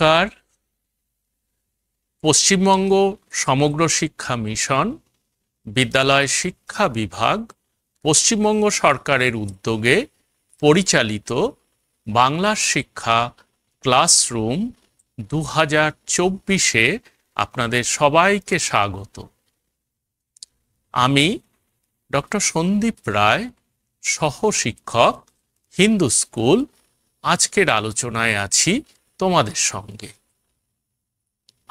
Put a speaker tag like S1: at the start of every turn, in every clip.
S1: সরকার পশ্চিমবঙ্গ সমগ্র শিক্ষা মিশন বিদ্যালয় শিক্ষা বিভাগ পশ্চিমবঙ্গ সরকারের উদ্যোগে পরিচালিত বাংলা শিক্ষা ক্লাসরুম দু হাজার চব্বিশে আপনাদের সবাইকে স্বাগত আমি ডক্টর সন্দীপ রায় সহ শিক্ষক হিন্দু স্কুল আজকের আলোচনায় আছি তোমাদের সঙ্গে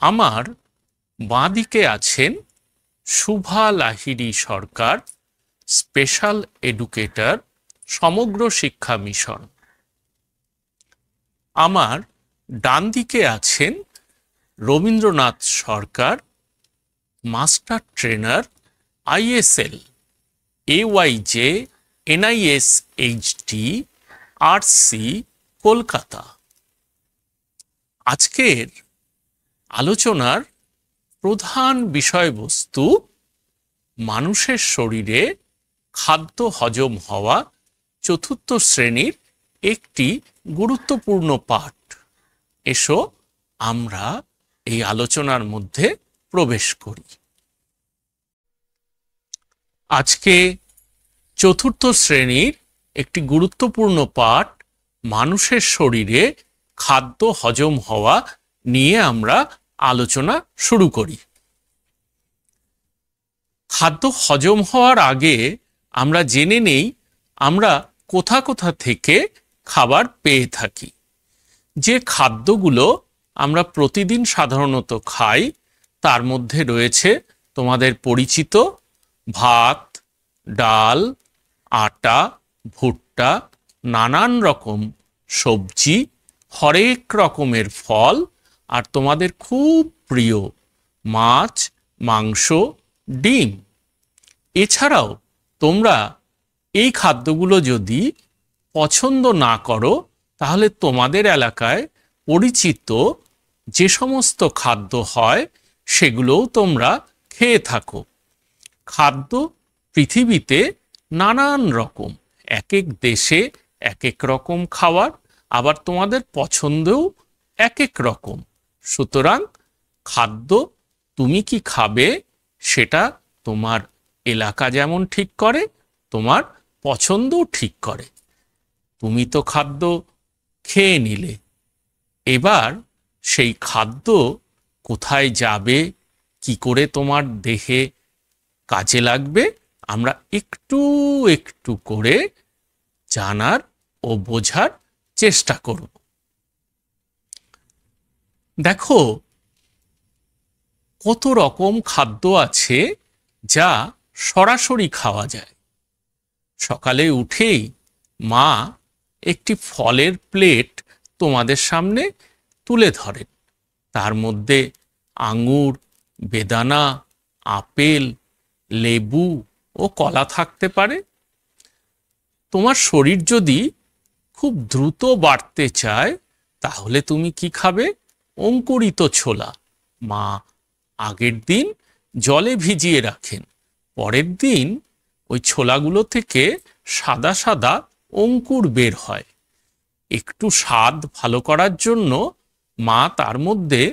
S1: আমার বাঁদিকে আছেন Shubha Lahiri Sarkar special educator Samagra Shiksha mission আমার ডান দিকে আছেন Rabindranath Sarkar master trainer ISL AYJ NIS R C Kolkata আজকের আলোচনার প্রধান বিষয়বস্তু মানুষের শরীরে খাদ্য হজম হওয়া চতুর্থ শ্রেণীর একটি গুরুত্বপূর্ণ পাঠ এসো আমরা এই আলোচনার মধ্যে প্রবেশ করি আজকে চতুর্থ শ্রেণীর একটি গুরুত্বপূর্ণ পাঠ মানুষের শরীরে খাদ্য হজম হওয়া নিয়ে আমরা আলোচনা শুরু করি খাদ্য হজম হওয়ার আগে আমরা জেনে নেই আমরা কোথা কোথা থেকে খাবার পেয়ে থাকি যে খাদ্যগুলো আমরা প্রতিদিন সাধারণত খাই তার মধ্যে রয়েছে তোমাদের পরিচিত ভাত ডাল আটা ভুট্টা নানান রকম সবজি হরেক রকমের ফল আর তোমাদের খুব প্রিয় মাছ মাংস ডিম এছাড়াও তোমরা এই খাদ্যগুলো যদি পছন্দ না করো তাহলে তোমাদের এলাকায় পরিচিত যে সমস্ত খাদ্য হয় সেগুলোও তোমরা খেয়ে থাকো খাদ্য পৃথিবীতে নানান রকম এক এক দেশে এক এক রকম খাওয়ার আবার তোমাদের পছন্দও এক এক রকম সুতরাং খাদ্য তুমি কি খাবে সেটা তোমার এলাকা যেমন ঠিক করে তোমার পছন্দও ঠিক করে তুমি তো খাদ্য খেয়ে নিলে এবার সেই খাদ্য কোথায় যাবে কি করে তোমার দেহে কাজে লাগবে আমরা একটু একটু করে জানার ও বোঝার চেষ্টা করব দেখো কত রকম খাদ্য আছে যা সরাসরি খাওয়া যায় সকালে উঠেই মা একটি ফলের প্লেট তোমাদের সামনে তুলে ধরেন তার মধ্যে আঙুর বেদানা আপেল লেবু ও কলা থাকতে পারে তোমার শরীর যদি খুব দ্রুত বাড়তে চায় তাহলে তুমি কি খাবে অঙ্কুরিত ছোলা মা আগের দিন জলে ভিজিয়ে রাখেন পরের দিন ওই ছোলাগুলো থেকে সাদা সাদা অঙ্কুর বের হয় একটু স্বাদ ভালো করার জন্য মা তার মধ্যে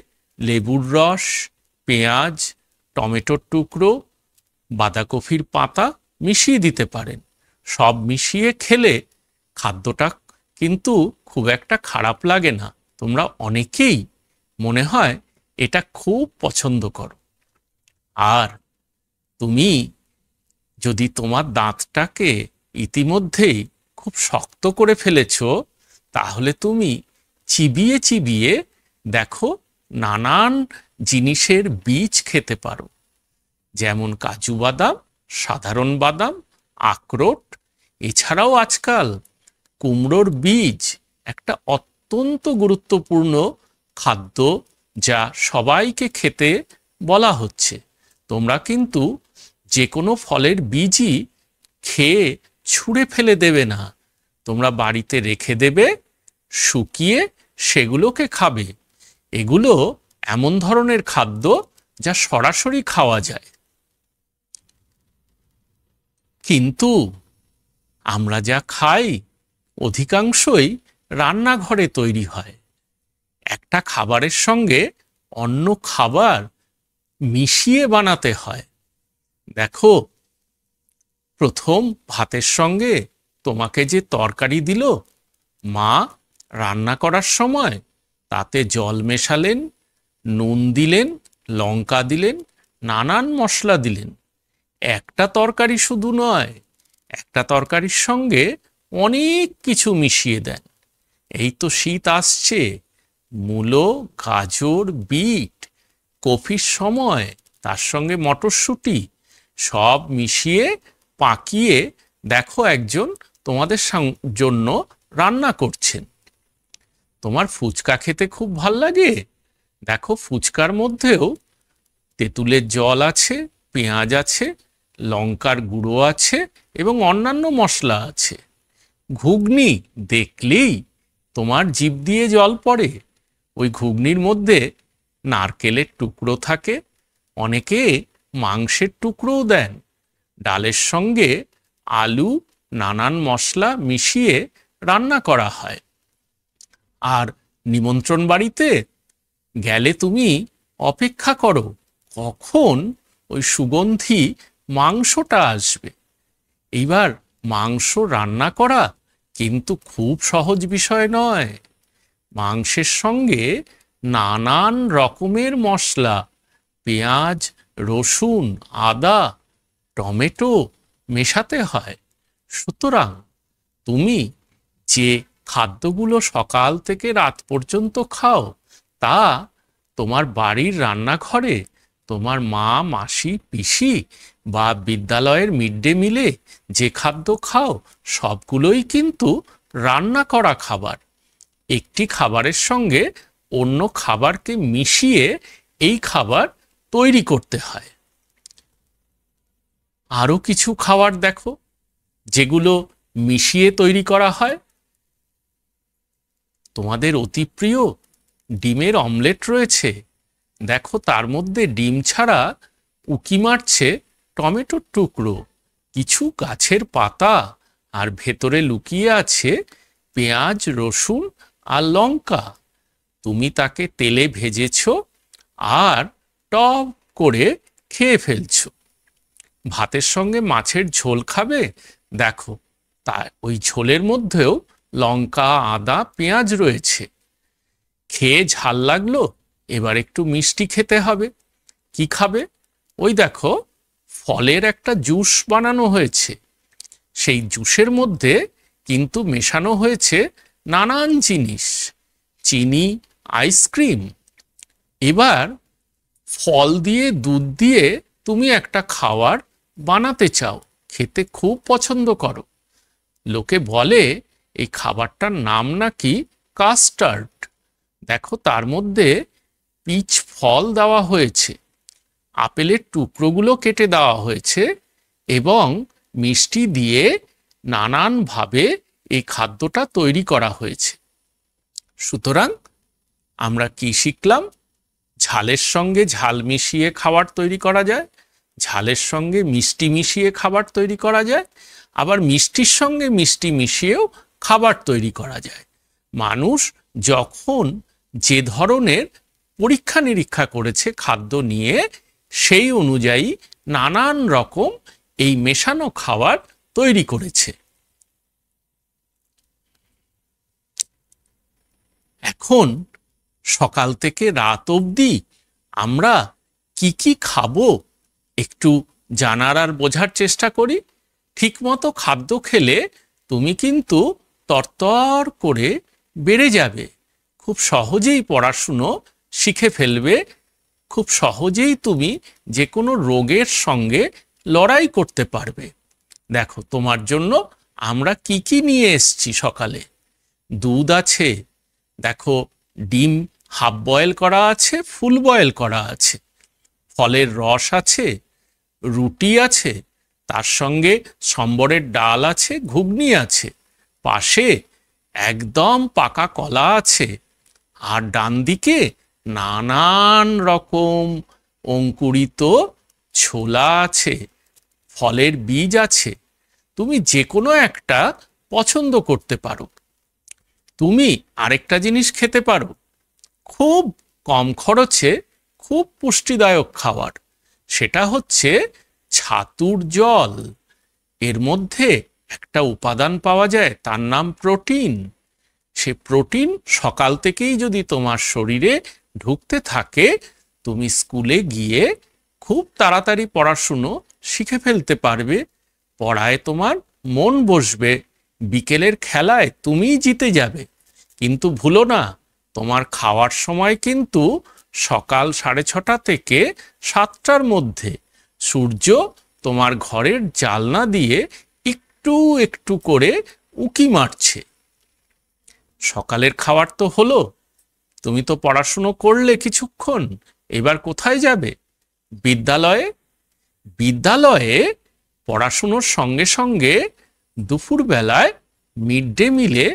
S1: লেবুর রস পেঁয়াজ টমেটোর টুকরো বাঁধাকপির পাতা মিশিয়ে দিতে পারেন সব মিশিয়ে খেলে খাদ্যটা কিন্তু খুব একটা খারাপ লাগে না তোমরা অনেকেই মনে হয় এটা খুব পছন্দ করো আর তুমি যদি তোমার দাঁতটাকে ইতিমধ্যেই খুব শক্ত করে ফেলেছ তাহলে তুমি চিবিয়ে চিবিয়ে দেখো নানান জিনিসের বীজ খেতে পারো যেমন কাজু বাদাম সাধারণ বাদাম আখরোট এছাড়াও আজকাল কুমড়োর বীজ একটা অত্যন্ত গুরুত্বপূর্ণ খাদ্য যা সবাইকে খেতে বলা হচ্ছে তোমরা কিন্তু যে কোনো ফলের বীজই খেয়ে ছুঁড়ে ফেলে দেবে না তোমরা বাড়িতে রেখে দেবে শুকিয়ে সেগুলোকে খাবে এগুলো এমন ধরনের খাদ্য যা সরাসরি খাওয়া যায় কিন্তু আমরা যা খাই অধিকাংশই রান্নাঘরে তৈরি হয় একটা খাবারের সঙ্গে অন্য খাবার মিশিয়ে বানাতে হয় দেখো প্রথম ভাতের সঙ্গে তোমাকে যে তরকারি দিল মা রান্না করার সময় তাতে জল মেশালেন নুন দিলেন লঙ্কা দিলেন নানান মশলা দিলেন একটা তরকারি শুধু নয় একটা তরকারির সঙ্গে অনেক কিছু মিশিয়ে দেন এই তো শীত আসছে মূলো গাজর বিট কফির সময় তার সঙ্গে মটরশুঁটি সব মিশিয়ে পাকিয়ে দেখো একজন তোমাদের জন্য রান্না করছেন তোমার ফুচকা খেতে খুব ভাল লাগে দেখো ফুচকার মধ্যেও তেঁতুলের জল আছে পেঁয়াজ আছে লঙ্কার গুঁড়ো আছে এবং অন্যান্য মশলা আছে ঘুগনি দেখলেই তোমার জিভ দিয়ে জল পড়ে ওই ঘুগনির মধ্যে নারকেলের টুকরো থাকে অনেকে মাংসের টুকরোও দেন ডালের সঙ্গে আলু নানান মশলা মিশিয়ে রান্না করা হয় আর নিমন্ত্রণ বাড়িতে গেলে তুমি অপেক্ষা করো কখন ওই সুগন্ধি মাংসটা আসবে এইবার মাংস রান্না করা কিন্তু খুব সহজ বিষয় নয় মাংসের সঙ্গে নানান রকমের মশলা পেঁয়াজ রসুন আদা টমেটো মেশাতে হয় সুতরাং তুমি যে খাদ্যগুলো সকাল থেকে রাত পর্যন্ত খাও তা তোমার বাড়ির রান্নাঘরে তোমার মা মাসি পিসি বা বিদ্যালয়ের মিড ডে মিলে যে খাদ্য খাও সবগুলোই কিন্তু রান্না করা খাবার একটি খাবারের সঙ্গে অন্য খাবারকে মিশিয়ে এই খাবার তৈরি করতে হয় আরও কিছু খাবার দেখো যেগুলো মিশিয়ে তৈরি করা হয় তোমাদের অতি প্রিয় ডিমের অমলেট রয়েছে দেখো তার মধ্যে ডিম ছাড়া উকি মারছে টমেটোর টুকরো কিছু গাছের পাতা আর ভেতরে লুকিয়ে আছে পেঁয়াজ রসুন আর লঙ্কা তুমি তাকে তেলে ভেজেছ আর টপ করে খেয়ে ফেলছ ভাতের সঙ্গে মাছের ঝোল খাবে দেখো তা ওই ঝোলের মধ্যেও লঙ্কা আদা পেঁয়াজ রয়েছে খেয়ে ঝাল লাগলো এবার একটু মিষ্টি খেতে হবে কি খাবে ওই দেখো ফলের একটা জুস বানানো হয়েছে সেই জুসের মধ্যে কিন্তু মেশানো হয়েছে নানান জিনিস চিনি আইসক্রিম এবার ফল দিয়ে দুধ দিয়ে তুমি একটা খাওয়ার বানাতে চাও খেতে খুব পছন্দ করো লোকে বলে এই খাবারটার নাম নাকি কাস্টার্ড দেখো তার মধ্যে পিচ ফল দেওয়া হয়েছে আপেলের টুকরোগুলো কেটে দেওয়া হয়েছে এবং মিষ্টি দিয়ে নানানভাবে এই খাদ্যটা তৈরি করা হয়েছে সুতরাং আমরা কি শিখলাম ঝালের সঙ্গে ঝাল মিশিয়ে খাবার তৈরি করা যায় ঝালের সঙ্গে মিষ্টি মিশিয়ে খাবার তৈরি করা যায় আবার মিষ্টির সঙ্গে মিষ্টি মিশিয়েও খাবার তৈরি করা যায় মানুষ যখন যে ধরনের পরীক্ষা নিরীক্ষা করেছে খাদ্য নিয়ে সেই অনুযায়ী নানান রকম এই মেশানো খাবার তৈরি করেছে এখন সকাল থেকে রাত অবধি আমরা কি কি খাবো একটু জানার আর বোঝার চেষ্টা করি ঠিকমতো খাদ্য খেলে তুমি কিন্তু তরতর করে বেড়ে যাবে খুব সহজেই পড়াশুনো শিখে ফেলবে খুব সহজেই তুমি যে কোনো রোগের সঙ্গে লড়াই করতে পারবে দেখো তোমার জন্য আমরা কি কি নিয়ে এসছি সকালে দুধ আছে দেখো ডিম হাফ বয়েল করা আছে ফুল বয়েল করা আছে ফলের রস আছে রুটি আছে তার সঙ্গে সম্বরের ডাল আছে ঘুগনি আছে পাশে একদম পাকা কলা আছে আর ডান দিকে নানান রকম অঙ্কুরিত ছোলা আছে ফলের বীজ আছে তুমি যে কোনো একটা পছন্দ করতে পারো তুমি আরেকটা জিনিস খেতে পারো খুব কম খরচে খুব পুষ্টিদায়ক খাবার সেটা হচ্ছে ছাতুর জল এর মধ্যে একটা উপাদান পাওয়া যায় তার নাম প্রোটিন সে প্রোটিন সকাল থেকেই যদি তোমার শরীরে ঢুকতে থাকে তুমি স্কুলে গিয়ে খুব তাড়াতাড়ি পড়াশুনো শিখে ফেলতে পারবে পড়ায় তোমার মন বসবে বিকেলের খেলায় তুমি জিতে যাবে কিন্তু ভুলো না তোমার খাওয়ার সময় কিন্তু সকাল সাড়ে ছটা থেকে সাতটার মধ্যে সূর্য তোমার ঘরের জালনা দিয়ে একটু একটু করে উকি মারছে সকালের খাবার তো হলো তুমি তো পড়াশুনো করলে কিছুক্ষণ এবার কোথায় যাবে বিদ্যালয়ে বিদ্যালয়ে পড়াশুনোর সঙ্গে সঙ্গে দুপুরবেলায় মিড ডে মিলে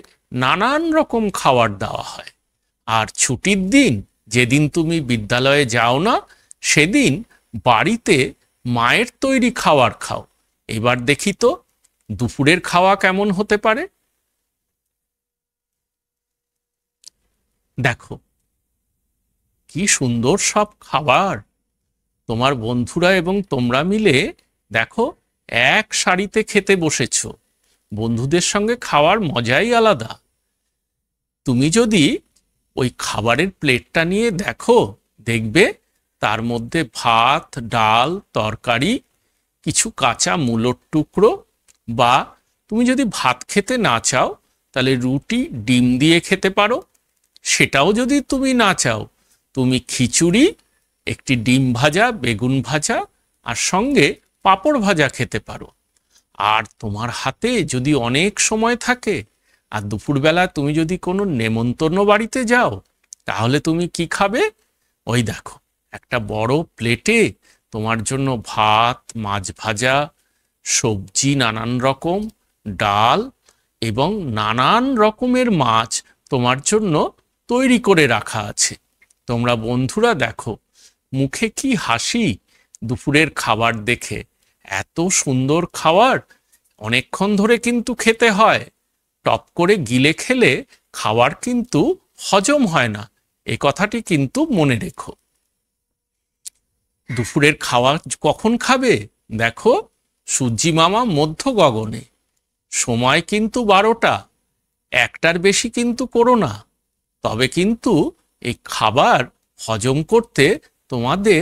S1: নানান রকম খাবার দেওয়া হয় আর ছুটির দিন যেদিন তুমি বিদ্যালয়ে যাও না সেদিন বাড়িতে মায়ের তৈরি খাবার খাও এবার দেখি তো দুপুরের খাওয়া কেমন হতে পারে দেখো কি সুন্দর সব খাবার তোমার বন্ধুরা এবং তোমরা মিলে দেখো এক শাড়িতে খেতে বসেছ বন্ধুদের সঙ্গে খাওয়ার মজাই আলাদা তুমি যদি ওই খাবারের প্লেটটা নিয়ে দেখো দেখবে তার মধ্যে ভাত ডাল তরকারি কিছু কাঁচা মূলর টুকরো বা তুমি যদি ভাত খেতে না চাও তাহলে রুটি ডিম দিয়ে খেতে পারো সেটাও যদি তুমি না চাও তুমি খিচুড়ি একটি ডিম ভাজা বেগুন ভাজা আর সঙ্গে পাঁপড় ভাজা খেতে পারো আর তোমার হাতে যদি অনেক সময় থাকে আর দুপুরবেলা তুমি যদি কোনো নেমন্তন্ন বাড়িতে যাও তাহলে তুমি কি খাবে ওই দেখো একটা বড় প্লেটে তোমার জন্য ভাত মাছ ভাজা সবজি নানান রকম ডাল এবং নানান রকমের মাছ তোমার জন্য তৈরি করে রাখা আছে তোমরা বন্ধুরা দেখো মুখে কি হাসি দুপুরের খাবার দেখে এত সুন্দর খাবার অনেকক্ষণ ধরে কিন্তু খেতে হয় টপ করে গিলে খেলে খাওয়ার কিন্তু হজম হয় না এ কথাটি কিন্তু মনে রেখো দুপুরের খাওয়া কখন খাবে দেখো সূর্যি মামা মধ্য গগনে সময় কিন্তু বারোটা একটার বেশি কিন্তু করো না তবে কিন্তু এই খাবার হজম করতে তোমাদের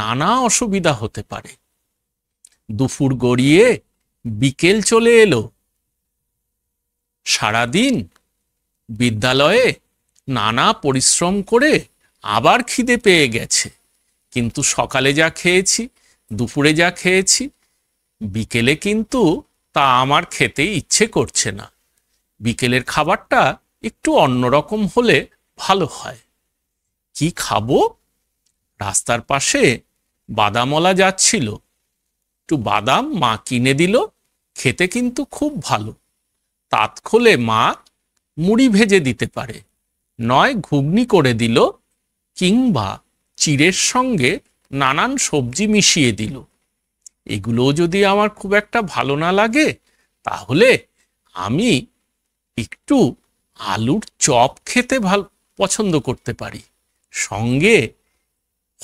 S1: নানা অসুবিধা হতে পারে দুপুর গড়িয়ে বিকেল চলে এলো সারাদিন বিদ্যালয়ে নানা পরিশ্রম করে আবার খিদে পেয়ে গেছে কিন্তু সকালে যা খেয়েছি দুপুরে যা খেয়েছি বিকেলে কিন্তু তা আমার খেতে ইচ্ছে করছে না বিকেলের খাবারটা একটু অন্যরকম হলে ভালো হয় কি খাবো রাস্তার পাশে বাদামলা যাচ্ছিল একটু বাদাম মা কিনে দিল খেতে কিন্তু খুব ভালো তাঁত খোলে মা মুড়ি ভেজে দিতে পারে নয় ঘুগনি করে দিল কিংবা চিড়ের সঙ্গে নানান সবজি মিশিয়ে দিল এগুলোও যদি আমার খুব একটা ভালো না লাগে তাহলে আমি একটু আলুর চপ খেতে ভাল পছন্দ করতে পারি সঙ্গে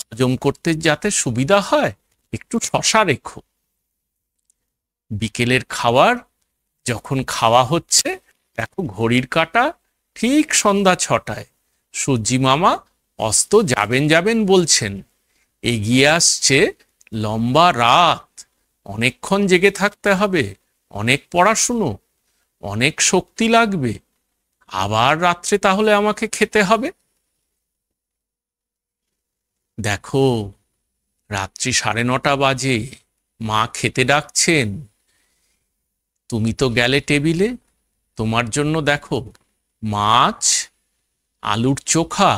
S1: হজম করতে যাতে সুবিধা হয় একটু শশা রেখো বিকেলের খাবার যখন খাওয়া হচ্ছে দেখো ঘড়ির কাটা ঠিক সন্ধ্যা ছটায় সূর্যি মামা অস্ত যাবেন যাবেন বলছেন এগিয়ে আসছে লম্বা রাত অনেকক্ষণ জেগে থাকতে হবে অনেক পড়াশুনো অনেক শক্তি লাগবে আবার রাত্রে তাহলে আমাকে খেতে হবে দেখো রাত্রি সাড়ে নটা বাজে মা খেতে ডাকছেন তুমি তো গেলে টেবিলে তোমার জন্য দেখো মাছ আলুর চোখা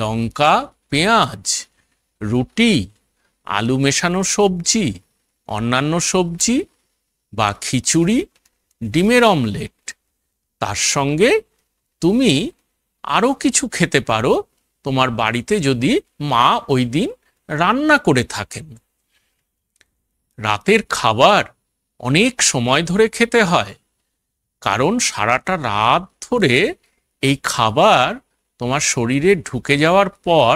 S1: লঙ্কা পেঁয়াজ রুটি আলু মেশানো সবজি অন্যান্য সবজি বা খিচুড়ি ডিমের অমলেট তার সঙ্গে তুমি আরও কিছু খেতে পারো তোমার বাড়িতে যদি মা ওই দিন রান্না করে থাকেন রাতের খাবার অনেক সময় ধরে খেতে হয় কারণ সারাটা রাত ধরে এই খাবার তোমার শরীরে ঢুকে যাওয়ার পর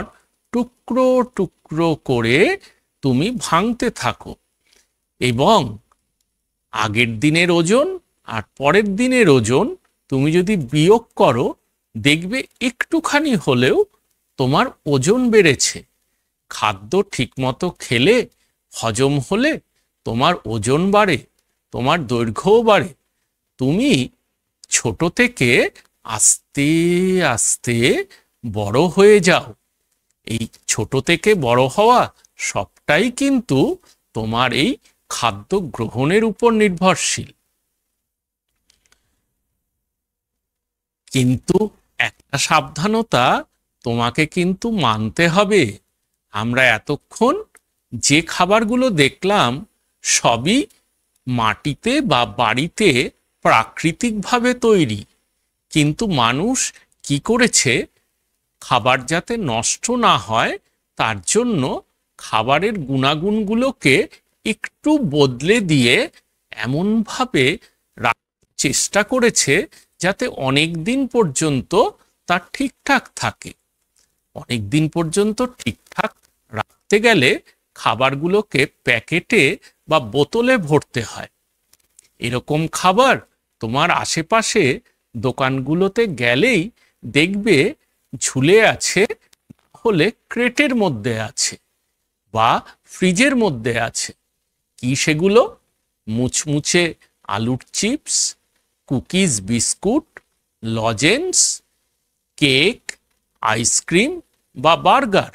S1: টুকরো টুকরো করে তুমি ভাঙতে থাকো এবং আগের দিনের ওজন আর পরের দিনের ওজন তুমি যদি বিয়োগ করো দেখবে একটুখানি হলেও তোমার ওজন বেড়েছে খাদ্য ঠিকমতো খেলে হজম হলে তোমার ওজন বাড়ে তোমার দৈর্ঘ্যও বাড়ে তুমি ছোট থেকে আস্তে আস্তে বড় হয়ে যাও এই ছোট থেকে বড় হওয়া সবটাই কিন্তু তোমার এই খাদ্য গ্রহণের উপর নির্ভরশীল কিন্তু একটা সাবধানতা তোমাকে কিন্তু মানতে হবে আমরা এতক্ষণ যে খাবারগুলো দেখলাম সবই মাটিতে বা বাড়িতে প্রাকৃতিকভাবে তৈরি কিন্তু মানুষ কি করেছে খাবার যাতে নষ্ট না হয় তার জন্য খাবারের গুণাগুণগুলোকে একটু বদলে দিয়ে এমনভাবে চেষ্টা করেছে যাতে অনেক দিন পর্যন্ত তা ঠিকঠাক থাকে অনেক দিন পর্যন্ত ঠিকঠাক রাখতে গেলে খাবারগুলোকে প্যাকেটে বা বোতলে ভরতে হয় এরকম খাবার তোমার আশেপাশে দোকানগুলোতে গেলেই দেখবে ঝুলে আছে হলে ক্রেটের মধ্যে আছে বা ফ্রিজের মধ্যে আছে কি সেগুলো মুচমুচে আলুর chips cookies biscuit lozenges cake ice cream বা বার্গার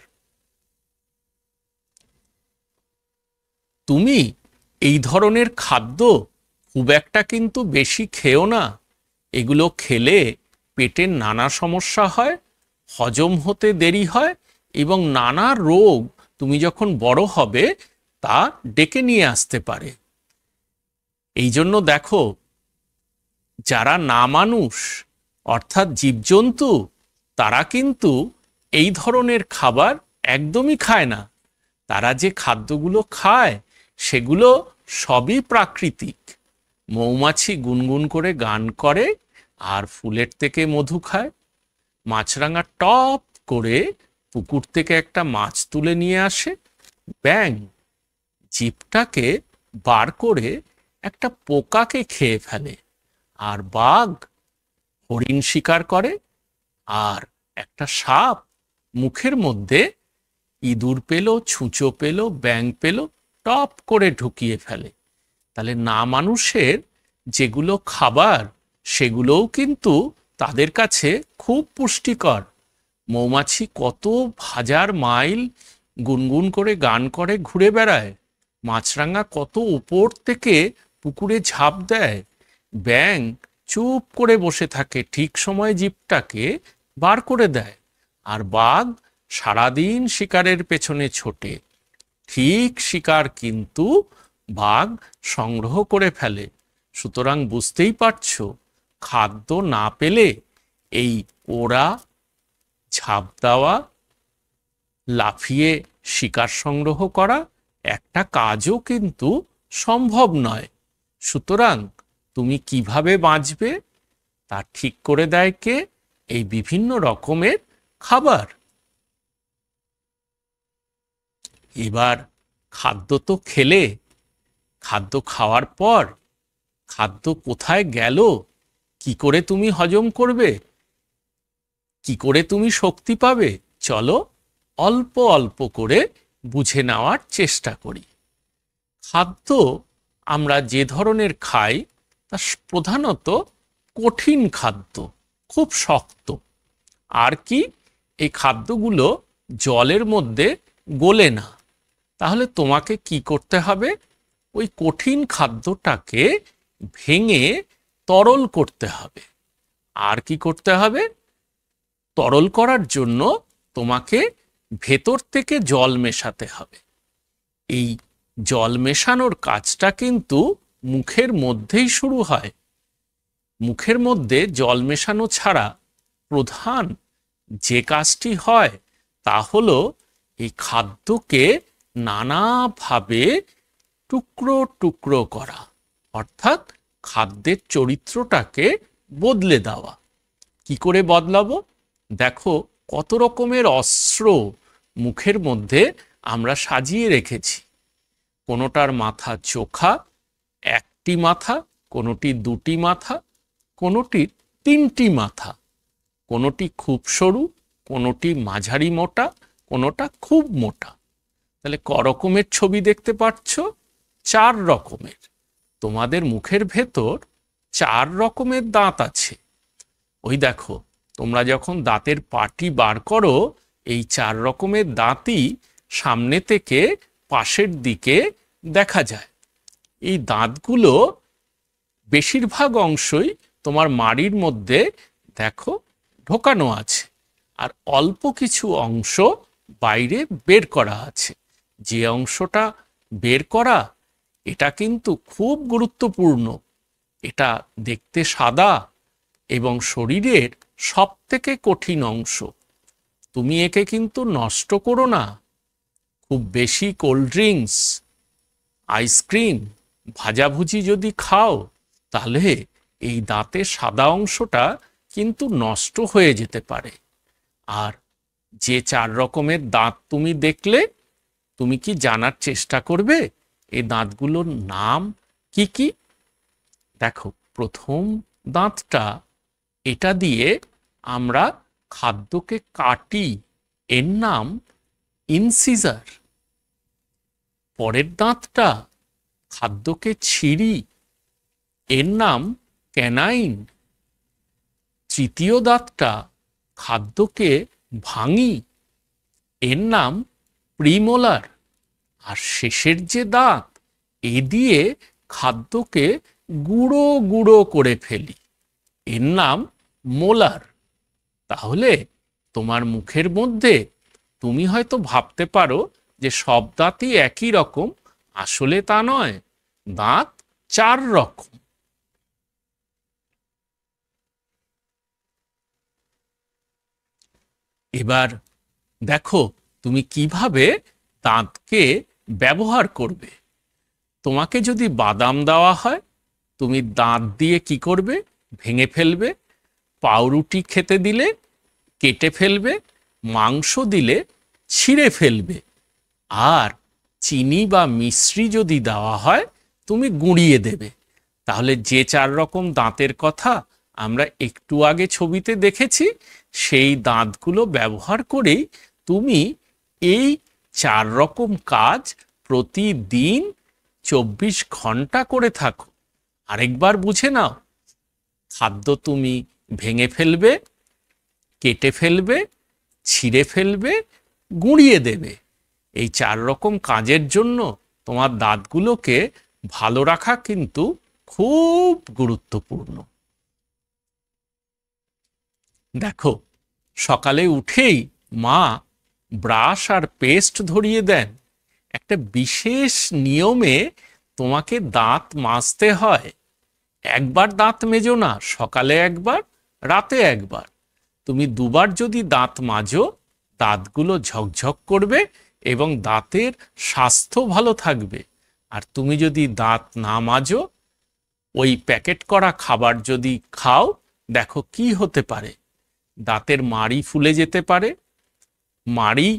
S1: তুমি এই ধরনের খাদ্য খুব একটা কিন্তু বেশি খেও না এগুলো খেলে পেটের নানা সমস্যা হয় হজম হতে দেরি হয় এবং নানা রোগ তুমি যখন বড় হবে তা ডেকে নিয়ে আসতে পারে এই জন্য দেখো যারা না মানুষ অর্থাৎ জীবজন্তু তারা কিন্তু এই ধরনের খাবার একদমই খায় না তারা যে খাদ্যগুলো খায় সেগুলো সবই প্রাকৃতিক মৌমাছি গুনগুন করে গান করে আর ফুলের থেকে মধু খায় মাছরাঙা টপ করে পুকুর থেকে একটা মাছ তুলে নিয়ে আসে ব্যাং জীবটাকে বার করে একটা পোকাকে খেয়ে ফেলে আর বাঘ হরিণ শিকার করে আর একটা সাপ মুখের মধ্যে ইঁদুর পেল ছুঁচো পেল ব্যাং পেল টপ করে ঢুকিয়ে ফেলে তাহলে না মানুষের যেগুলো খাবার সেগুলোও কিন্তু তাদের কাছে খুব পুষ্টিকর মৌমাছি কত হাজার মাইল গুনগুন করে গান করে ঘুরে বেড়ায় মাছরাঙা কত উপর থেকে পুকুরে ঝাঁপ দেয় ব্যাংক চুপ করে বসে থাকে ঠিক সময় জীবটাকে বার করে দেয় আর বাঘ সারাদিন শিকারের পেছনে ছোটে ঠিক শিকার কিন্তু বাঘ সংগ্রহ করে ফেলে সুতরাং বুঝতেই পারছ খাদ্য না পেলে এই ওরা ঝাঁপ দেওয়া লাফিয়ে শিকার সংগ্রহ করা একটা কাজও কিন্তু সম্ভব নয় সুতরাং তুমি কিভাবে বাঁচবে তা ঠিক করে দেয় কে এই বিভিন্ন রকমের খাবার এবার খাদ্য তো খেলে খাদ্য খাওয়ার পর খাদ্য কোথায় গেল কি করে তুমি হজম করবে কি করে তুমি শক্তি পাবে চলো অল্প অল্প করে বুঝে নেওয়ার চেষ্টা করি খাদ্য আমরা যে ধরনের খাই তা প্রধানত কঠিন খাদ্য খুব শক্ত আর কি এই খাদ্যগুলো জলের মধ্যে গলে না তাহলে তোমাকে কি করতে হবে ওই কঠিন খাদ্যটাকে ভেঙে তরল করতে হবে আর কি করতে হবে তরল করার জন্য তোমাকে ভেতর থেকে জল মেশাতে হবে এই জল মেশানোর কাজটা কিন্তু মুখের মধ্যেই শুরু হয় মুখের মধ্যে জল মেশানো ছাড়া প্রধান যে কাজটি হয় তা হল এই খাদ্যকে নানাভাবে টুকরো টুকরো করা অর্থাৎ খাদ্যের চরিত্রটাকে বদলে দেওয়া কি করে বদলাবো দেখো কত রকমের অস্ত্র মুখের মধ্যে আমরা সাজিয়ে রেখেছি কোনোটার মাথা চোখা একটি মাথা কোনোটি দুটি মাথা কোনোটির তিনটি মাথা কোনোটি খুব সরু কোনোটি মাঝারি মোটা কোনোটা খুব মোটা তাহলে ক রকমের ছবি দেখতে পাচ্ছ চার রকমের তোমাদের মুখের ভেতর চার রকমের দাঁত আছে ওই দেখো তোমরা যখন দাঁতের পাটি বার করো এই চার রকমের দাঁতই সামনে থেকে পাশের দিকে দেখা যায় এই দাঁতগুলো বেশিরভাগ অংশই তোমার মাড়ির মধ্যে দেখো ঢোকানো আছে আর অল্প কিছু অংশ বাইরে বের করা আছে যে অংশটা বের করা এটা কিন্তু খুব গুরুত্বপূর্ণ এটা দেখতে সাদা এবং শরীরের সব থেকে কঠিন অংশ তুমি একে কিন্তু নষ্ট করো না খুব বেশি কোল্ড ড্রিঙ্কস আইসক্রিম ভাজাভুজি যদি খাও তাহলে এই দাঁতে সাদা অংশটা কিন্তু নষ্ট হয়ে যেতে পারে আর যে চার রকমের দাঁত তুমি দেখলে তুমি কি জানার চেষ্টা করবে এই দাঁতগুলোর নাম কি কি দেখো প্রথম দাঁতটা এটা দিয়ে আমরা খাদ্যকে কাটি এর নাম ইনসিজার পরের দাঁতটা খাদ্যকে ছিঁড়ি এর নাম ক্যানাইন তৃতীয় দাঁতটা খাদ্যকে ভাঙি এর নাম প্রিমোলার আর শেষের যে দাঁত এ দিয়ে খাদ্যকে গুঁড়ো গুঁড়ো করে ফেলি এর নাম মোলার তাহলে তোমার মুখের মধ্যে তুমি হয়তো ভাবতে পারো যে সব দাঁতই একই রকম আসলে তা নয় দাঁত চার রকম এবার দেখো তুমি কিভাবে দাঁতকে ব্যবহার করবে তোমাকে যদি বাদাম দেওয়া হয় তুমি দাঁত দিয়ে কি করবে ভেঙে ফেলবে পাউরুটি খেতে দিলে কেটে ফেলবে মাংস দিলে ছিঁড়ে ফেলবে আর চিনি বা মিশ্রি যদি দেওয়া হয় তুমি গুঁড়িয়ে দেবে তাহলে যে চার রকম দাঁতের কথা আমরা একটু আগে ছবিতে দেখেছি সেই দাঁতগুলো ব্যবহার করেই তুমি এই চার রকম কাজ প্রতিদিন চব্বিশ ঘন্টা করে থাকো আরেকবার বুঝে নাও খাদ্য তুমি ভেঙে ফেলবে কেটে ফেলবে ছিঁড়ে ফেলবে গুঁড়িয়ে দেবে এই চার রকম কাজের জন্য তোমার দাঁতগুলোকে ভালো রাখা কিন্তু খুব গুরুত্বপূর্ণ দেখো সকালে উঠেই মা ব্রাশ আর পেস্ট ধরিয়ে দেন একটা বিশেষ নিয়মে তোমাকে দাঁত মাজতে হয় একবার দাঁত মেজো না সকালে একবার রাতে একবার তুমি দুবার যদি দাঁত মাজো দাঁতগুলো ঝকঝক করবে এবং দাঁতের স্বাস্থ্য ভালো থাকবে আর তুমি যদি দাঁত না মাজো ওই প্যাকেট করা খাবার যদি খাও দেখো কি হতে পারে দাঁতের মাড়ি ফুলে যেতে পারে মাড়ি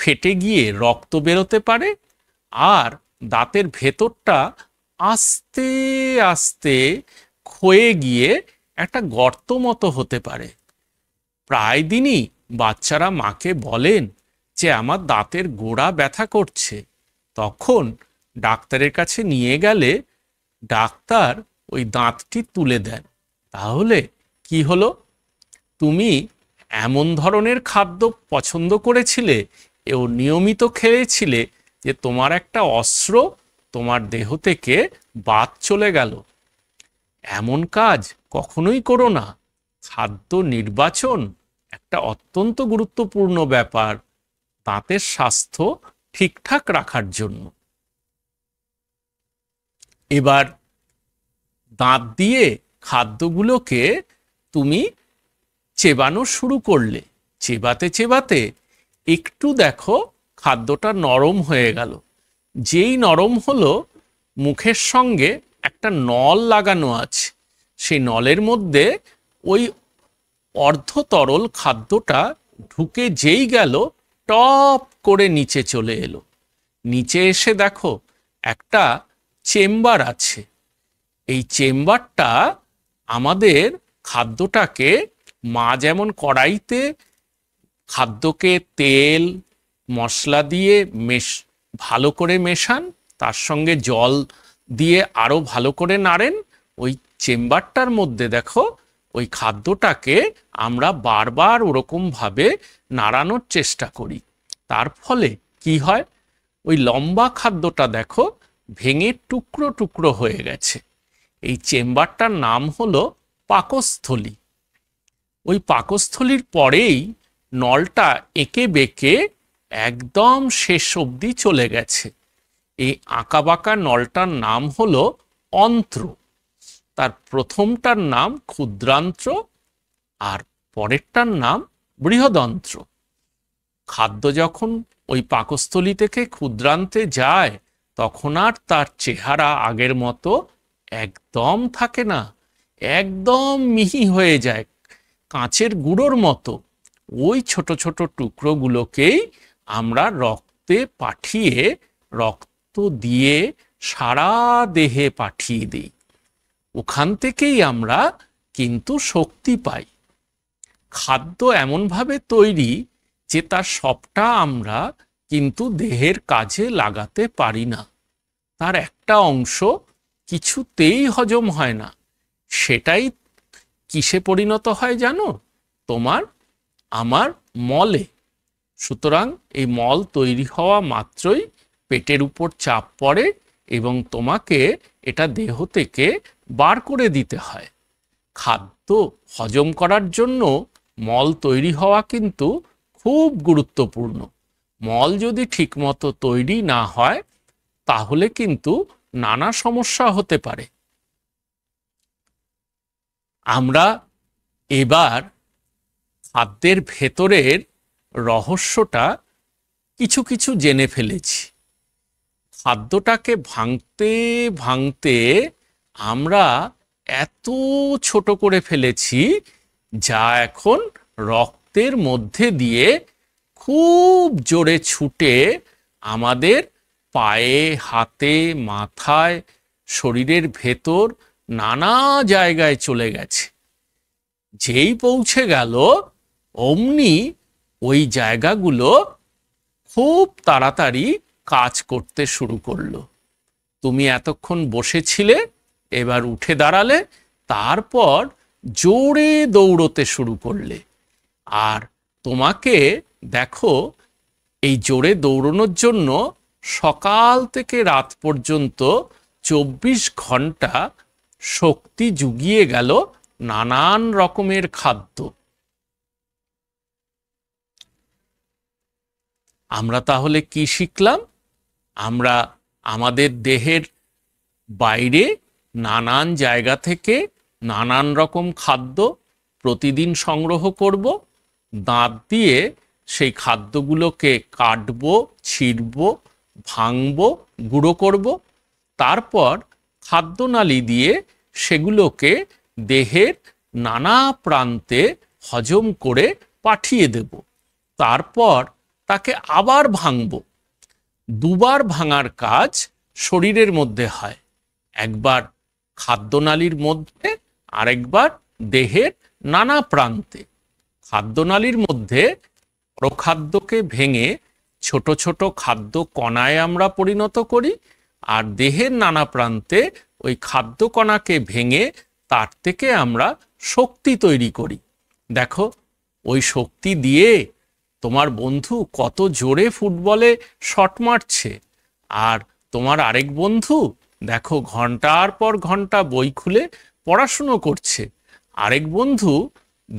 S1: ফেটে গিয়ে রক্ত বেরোতে পারে আর দাঁতের ভেতরটা আস্তে আস্তে ক্ষয়ে গিয়ে একটা গর্ত মতো হতে পারে প্রায় দিনই বাচ্চারা মাকে বলেন যে আমার দাঁতের গোড়া ব্যথা করছে তখন ডাক্তারের কাছে নিয়ে গেলে ডাক্তার ওই দাঁতটি তুলে দেন তাহলে কি হলো তুমি এমন ধরনের খাদ্য পছন্দ করেছিলে এও নিয়মিত খেয়েছিলে যে তোমার একটা অস্ত্র তোমার দেহ থেকে বাদ চলে গেল এমন কাজ কখনোই করো না খাদ্য নির্বাচন একটা অত্যন্ত গুরুত্বপূর্ণ ব্যাপার দাঁতের স্বাস্থ্য ঠিকঠাক রাখার জন্য এবার দাঁত দিয়ে খাদ্যগুলোকে তুমি চেবানো শুরু করলে চেবাতে চেবাতে একটু দেখো খাদ্যটা নরম হয়ে গেল যেই নরম হলো মুখের সঙ্গে একটা নল লাগানো আছে সেই নলের মধ্যে ওই অর্ধ তরল খাদ্যটা ঢুকে যেই গেল টপ করে নিচে চলে এলো নিচে এসে দেখো একটা চেম্বার আছে এই চেম্বারটা আমাদের খাদ্যটাকে মা যেমন কড়াইতে খাদ্যকে তেল মশলা দিয়ে মেশ ভালো করে মেশান তার সঙ্গে জল দিয়ে আরও ভালো করে নাড়েন ওই চেম্বারটার মধ্যে দেখো ওই খাদ্যটাকে আমরা বারবার ওরকমভাবে নাড়ানোর চেষ্টা করি তার ফলে কি হয় ওই লম্বা খাদ্যটা দেখো ভেঙে টুকরো টুকরো হয়ে গেছে এই চেম্বারটার নাম হলো পাকস্থলী ওই পাকস্থলীর পরেই নলটা একে বেঁকে একদম শেষ অবধি চলে গেছে এই আঁকাবাঁকা নলটার নাম হলো অন্ত্র তার প্রথমটার নাম ক্ষুদ্রান্ত্র আর পরেরটার নাম বৃহদন্ত্র খাদ্য যখন ওই পাকস্থলী থেকে ক্ষুদ্রান্তে যায় তখন আর তার চেহারা আগের মতো একদম থাকে না একদম মিহি হয়ে যায় কাঁচের গুঁড়োর মতো ওই ছোট ছোট টুকরোগুলোকেই আমরা রক্তে পাঠিয়ে রক্ত দিয়ে সারা দেহে পাঠিয়ে দিই ওখান থেকেই আমরা কিন্তু শক্তি পাই খাদ্য এমনভাবে তৈরি যে তার সবটা আমরা কিন্তু দেহের কাজে লাগাতে পারি না তার একটা অংশ কিছুতেই হজম হয় না সেটাই কিসে পরিণত হয় জানো তোমার আমার মলে সুতরাং এই মল তৈরি হওয়া মাত্রই পেটের উপর চাপ পড়ে এবং তোমাকে এটা দেহ থেকে বার করে দিতে হয় খাদ্য হজম করার জন্য মল তৈরি হওয়া কিন্তু খুব গুরুত্বপূর্ণ মল যদি ঠিকমতো তৈরি না হয় তাহলে কিন্তু নানা সমস্যা হতে পারে আমরা এবার খাদ্যের ভেতরের রহস্যটা কিছু কিছু জেনে ফেলেছি খাদ্যটাকে ভাঙতে ভাঙতে আমরা এত ছোট করে ফেলেছি যা এখন রক্তের মধ্যে দিয়ে খুব জোরে ছুটে আমাদের পায়ে হাতে মাথায় শরীরের ভেতর নানা জায়গায় চলে গেছে যেই পৌঁছে গেল অমনি ওই জায়গাগুলো খুব তাড়াতাড়ি কাজ করতে শুরু করলো তুমি এতক্ষণ বসেছিলে এবার উঠে দাঁড়ালে তারপর জোরে দৌড়তে শুরু করলে আর তোমাকে দেখো এই জোরে দৌড়নোর জন্য সকাল থেকে রাত পর্যন্ত চব্বিশ ঘন্টা শক্তি জুগিয়ে গেল নানান রকমের খাদ্য আমরা তাহলে কি শিখলাম আমরা আমাদের দেহের বাইরে নানান জায়গা থেকে নানান রকম খাদ্য প্রতিদিন সংগ্রহ করব দাঁত দিয়ে সেই খাদ্যগুলোকে কাটবো ছিঁড়ব ভাঙব গুঁড়ো করব তারপর খাদ্যনালি দিয়ে সেগুলোকে দেহের নানা প্রান্তে হজম করে পাঠিয়ে দেব তারপর তাকে আবার ভাঙব দুবার ভাঙার কাজ শরীরের মধ্যে হয় একবার খাদ্যনালির মধ্যে আরেকবার দেহের নানা প্রান্তে খাদ্যনালির মধ্যে বড় খাদ্যকে ভেঙে ছোট ছোট খাদ্য কণায় আমরা পরিণত করি আর দেহের নানা প্রান্তে ওই খাদ্য কণাকে ভেঙে তার থেকে আমরা শক্তি তৈরি করি দেখো ওই শক্তি দিয়ে তোমার বন্ধু কত জোরে ফুটবলে শট মারছে আর তোমার আরেক বন্ধু দেখো ঘন্টার পর ঘন্টা বই খুলে পড়াশুনো করছে আরেক বন্ধু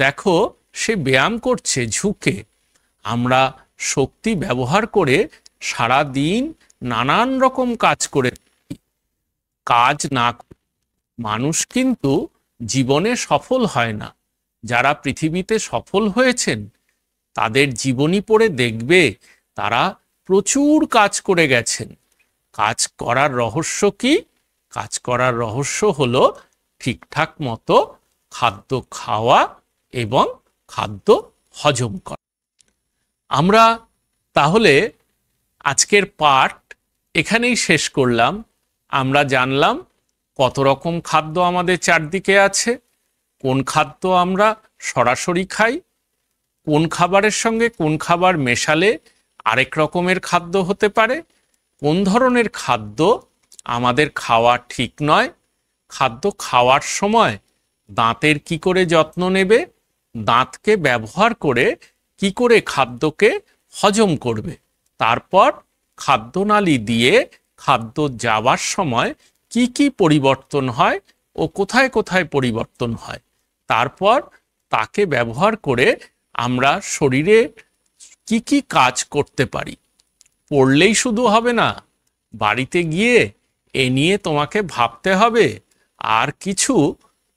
S1: দেখো সে ব্যায়াম করছে ঝুঁকে আমরা শক্তি ব্যবহার করে সারা দিন নানান রকম কাজ করে কাজ না মানুষ কিন্তু জীবনে সফল হয় না যারা পৃথিবীতে সফল হয়েছেন তাদের জীবনী পড়ে দেখবে তারা প্রচুর কাজ করে গেছেন কাজ করার রহস্য কি কাজ করার রহস্য হলো ঠিকঠাক মতো খাদ্য খাওয়া এবং খাদ্য হজম করা আমরা তাহলে আজকের পাঠ এখানেই শেষ করলাম আমরা জানলাম কত রকম খাদ্য আমাদের চারদিকে আছে কোন খাদ্য আমরা সরাসরি খাই কোন খাবারের সঙ্গে কোন খাবার মেশালে আরেক রকমের খাদ্য হতে পারে কোন ধরনের খাদ্য আমাদের খাওয়া ঠিক নয় খাদ্য খাওয়ার সময় দাঁতের কি করে যত্ন নেবে দাঁতকে ব্যবহার করে কি করে খাদ্যকে হজম করবে তারপর খাদ্যনালী দিয়ে খাদ্য যাওয়ার সময় কি কি পরিবর্তন হয় ও কোথায় কোথায় পরিবর্তন হয় তারপর তাকে ব্যবহার করে আমরা শরীরে কি কি কাজ করতে পারি পড়লেই শুধু হবে না বাড়িতে গিয়ে এ নিয়ে তোমাকে ভাবতে হবে আর কিছু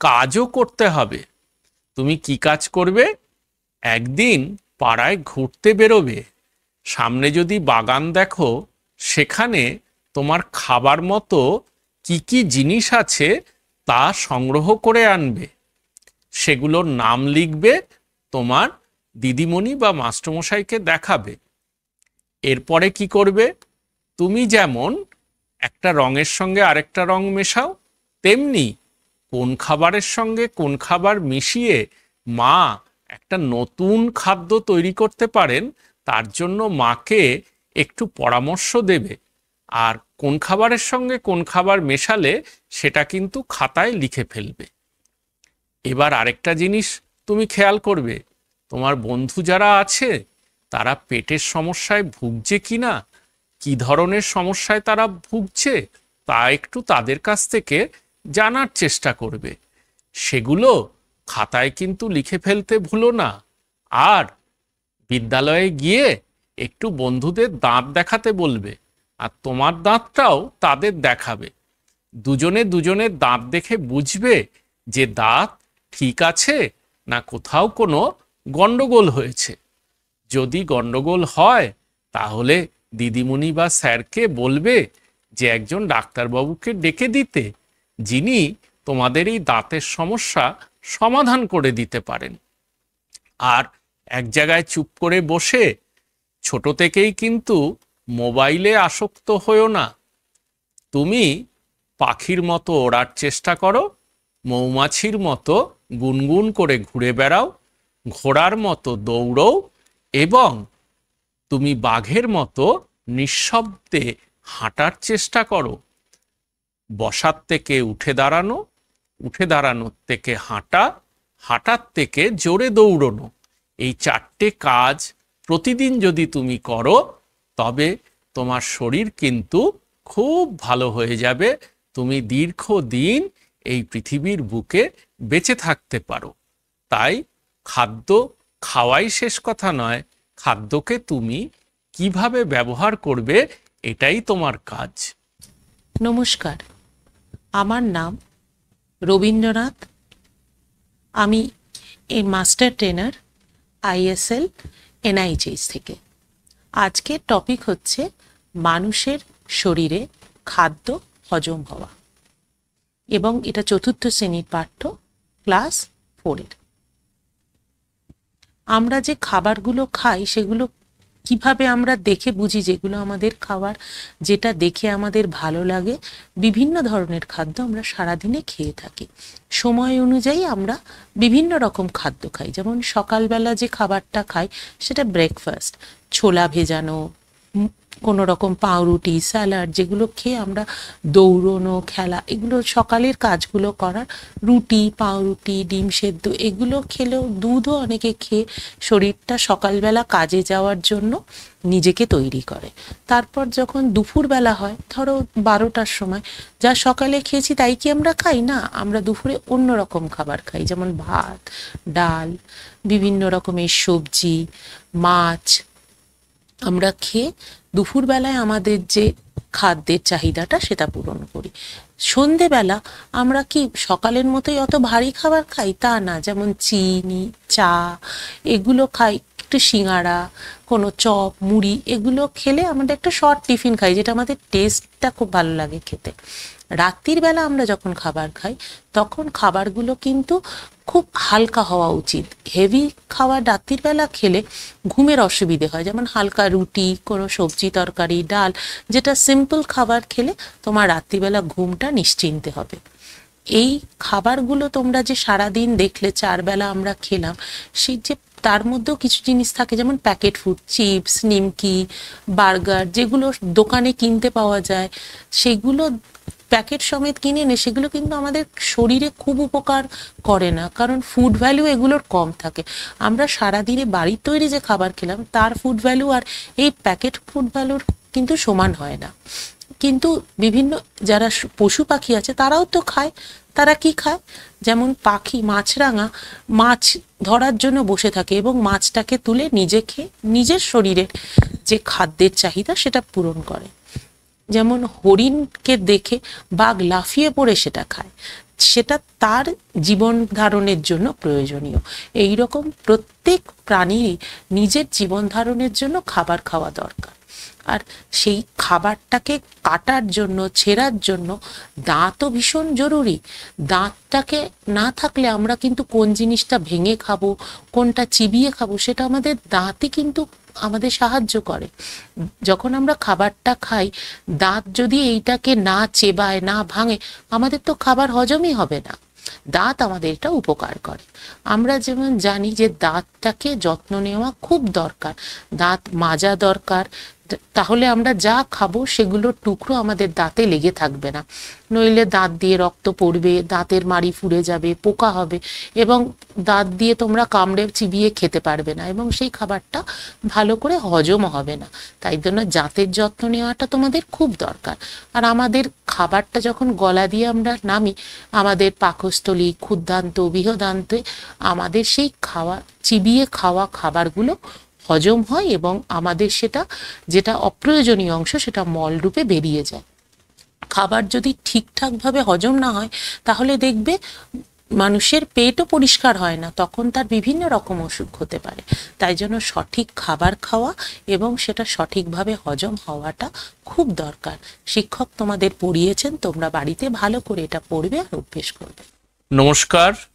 S1: কাজও করতে হবে তুমি কি কাজ করবে একদিন পাড়ায় ঘুরতে বেরোবে সামনে যদি বাগান দেখো সেখানে তোমার খাবার মতো কি কি জিনিস আছে তা সংগ্রহ করে আনবে সেগুলোর নাম লিখবে তোমার দিদিমণি বা মাস্টমশাইকে দেখাবে এরপরে কি করবে তুমি যেমন একটা রঙের সঙ্গে আরেকটা রং মেশাও তেমনি কোন খাবারের সঙ্গে কোন খাবার মিশিয়ে মা একটা নতুন খাদ্য তৈরি করতে পারেন তার জন্য মাকে একটু পরামর্শ দেবে আর কোন খাবারের সঙ্গে কোন খাবার মেশালে সেটা কিন্তু খাতায় লিখে ফেলবে এবার আরেকটা জিনিস তুমি খেয়াল করবে তোমার বন্ধু যারা আছে তারা পেটের সমস্যায় ভুগছে কি না কী ধরনের সমস্যায় তারা ভুগছে তা একটু তাদের কাছ থেকে জানার চেষ্টা করবে সেগুলো খাতায় কিন্তু লিখে ফেলতে ভুলো না আর বিদ্যালয়ে গিয়ে একটু বন্ধুদের দাঁত দেখাতে বলবে আর তোমার দাঁতটাও তাদের দেখাবে দুজনে দুজনের দাঁত দেখে বুঝবে যে দাঁত ঠিক আছে না কোথাও কোনো গণ্ডগোল হয়েছে যদি গণ্ডগোল হয় তাহলে দিদিমণি বা স্যারকে বলবে যে একজন ডাক্তারবাবুকে ডেকে দিতে যিনি তোমাদের এই দাঁতের সমস্যা সমাধান করে দিতে পারেন আর এক জায়গায় চুপ করে বসে ছোট থেকেই কিন্তু মোবাইলে আসক্ত হয়েও না তুমি পাখির মতো ওড়ার চেষ্টা করো মৌমাছির মতো গুনগুন করে ঘুরে বেড়াও ঘোড়ার মতো দৌড়ও এবং তুমি বাঘের মতো নিঃশব্দে হাঁটার চেষ্টা করো বসার থেকে উঠে দাঁড়ানো উঠে দাঁড়ানোর থেকে হাঁটা হাঁটার থেকে জোরে দৌড়নো এই চারটে কাজ প্রতিদিন যদি তুমি করো তবে তোমার শরীর কিন্তু খুব ভালো হয়ে যাবে তুমি দীর্ঘ দিন এই পৃথিবীর বুকে বেঁচে থাকতে পারো তাই খাদ্য খাওয়াই শেষ কথা নয় খাদ্যকে তুমি কিভাবে ব্যবহার করবে এটাই তোমার কাজ
S2: নমস্কার আমার নাম রবীন্দ্রনাথ আমি এর মাস্টার ট্রেনার আইএসএল এনআইজিএস থেকে আজকের টপিক হচ্ছে মানুষের শরীরে খাদ্য হজম হওয়া এবং এটা চতুর্থ শ্রেণীর পাঠ্য ক্লাস ফোরের আমরা যে খাবারগুলো খাই সেগুলো কিভাবে আমরা দেখে বুঝি যেগুলো আমাদের খাবার যেটা দেখে আমাদের ভালো লাগে বিভিন্ন ধরনের খাদ্য আমরা সারাদিনে খেয়ে থাকি সময় অনুযায়ী আমরা বিভিন্ন রকম খাদ্য খাই যেমন সকালবেলা যে খাবারটা খাই সেটা ব্রেকফাস্ট ছোলা ভেজানো কোনো রকম পাউরুটি স্যালাড যেগুলো খেয়ে আমরা দৌড়নো খেলা এগুলো সকালের কাজগুলো করার রুটি পাউরুটি ডিম সেদ্ধ এগুলো খেলেও দুধও অনেকে খেয়ে শরীরটা সকালবেলা কাজে যাওয়ার জন্য নিজেকে তৈরি করে তারপর যখন দুপুরবেলা হয় ধরো বারোটার সময় যা সকালে খেয়েছি তাই কি আমরা খাই না আমরা দুপুরে অন্য রকম খাবার খাই যেমন ভাত ডাল বিভিন্ন রকমের সবজি মাছ আমরা খেয়ে দুপুরবেলায় আমাদের যে খাদ্যের চাহিদাটা সেটা পূরণ করি সন্ধেবেলা আমরা কি সকালের মতোই অত ভারী খাবার খাই তা না যেমন চিনি চা এগুলো খাই একটু সিঙাড়া কোনো চপ মুড়ি এগুলো খেলে আমাদের একটা শর্ট টিফিন খাই যেটা আমাদের টেস্টটা খুব ভালো লাগে খেতে রাত্রির বেলা আমরা যখন খাবার খাই তখন খাবারগুলো কিন্তু খুব হালকা হওয়া উচিত হেভি খাওয়া রাত্রির বেলা খেলে ঘুমের অসুবিধে হয় যেমন হালকা রুটি কোনো সবজি তরকারি ডাল যেটা সিম্পল খাবার খেলে তোমার রাত্রিবেলা ঘুমটা নিশ্চিন্তে হবে এই খাবারগুলো তোমরা যে সারাদিন দেখলে চারবেলা আমরা খেলাম সেই যে তার মধ্যেও কিছু জিনিস থাকে যেমন প্যাকেট ফুড চিপস নিমকি বার্গার যেগুলো দোকানে কিনতে পাওয়া যায় সেগুলো প্যাকেট সমেত কিনে এনে সেগুলো কিন্তু আমাদের শরীরে খুব উপকার করে না কারণ ফুড ভ্যালু এগুলোর কম থাকে আমরা সারাদিনে বাড়ির তৈরি যে খাবার খেলাম তার ফুড ভ্যালু আর এই প্যাকেট ফুড ভ্যালুর কিন্তু সমান হয় না কিন্তু বিভিন্ন যারা পশু পাখি আছে তারাও তো খায় তারা কি খায় যেমন পাখি মাছরাঙা মাছ ধরার জন্য বসে থাকে এবং মাছটাকে তুলে নিজে খেয়ে নিজের শরীরের যে খাদ্যের চাহিদা সেটা পূরণ করে যেমন হরিণকে দেখে বাঘ লাফিয়ে পড়ে সেটা খায় সেটা তার জীবন ধারণের জন্য প্রয়োজনীয় এই রকম প্রত্যেক প্রাণীরই নিজের জীবন ধারণের জন্য খাবার খাওয়া দরকার আর সেই খাবারটাকে কাটার জন্য ছেঁড়ার জন্য দাঁতও ভীষণ জরুরি দাঁতটাকে না থাকলে আমরা কিন্তু কোন জিনিসটা ভেঙে খাবো কোনটা চিবিয়ে খাবো সেটা আমাদের দাঁতে কিন্তু আমাদের সাহায্য করে যখন আমরা খাবারটা খাই দাঁত যদি এইটাকে না চেবায় না ভাঙে আমাদের তো খাবার হজমই হবে না দাঁত আমাদের এটা উপকার করে আমরা যেমন জানি যে দাঁতটাকে যত্ন নেওয়া খুব দরকার দাঁত মাজা দরকার তাহলে আমরা যা খাবো সেগুলোর টুকরো আমাদের দাঁতে লেগে থাকবে না নইলে দাঁত দিয়ে রক্ত পড়বে দাঁতের মাড়ি ফুড়ে যাবে পোকা হবে এবং দাঁত দিয়ে তোমরা কামড়ে চিবিয়ে খেতে পারবে না এবং সেই খাবারটা ভালো করে হজম হবে না তাই জন্য জাঁতের যত্ন নেওয়াটা তোমাদের খুব দরকার আর আমাদের খাবারটা যখন গলা দিয়ে আমরা নামি আমাদের পাকস্থলী ক্ষুদ্রান্ত বৃহদান্তে আমাদের সেই খাওয়া চিবিয়ে খাওয়া খাবারগুলো হজম হয় এবং আমাদের সেটা যেটা অপ্রয়োজনীয় অংশ সেটা মলরূপে বেরিয়ে যায় খাবার যদি ঠিকঠাকভাবে হজম না হয় তাহলে দেখবে মানুষের পেটও পরিষ্কার হয় না তখন তার বিভিন্ন রকম অসুখ হতে পারে তাই জন্য সঠিক খাবার খাওয়া এবং সেটা সঠিকভাবে হজম হওয়াটা খুব দরকার শিক্ষক তোমাদের পড়িয়েছেন তোমরা বাড়িতে ভালো করে এটা
S1: পড়বে আর অভ্যেস করবে নমস্কার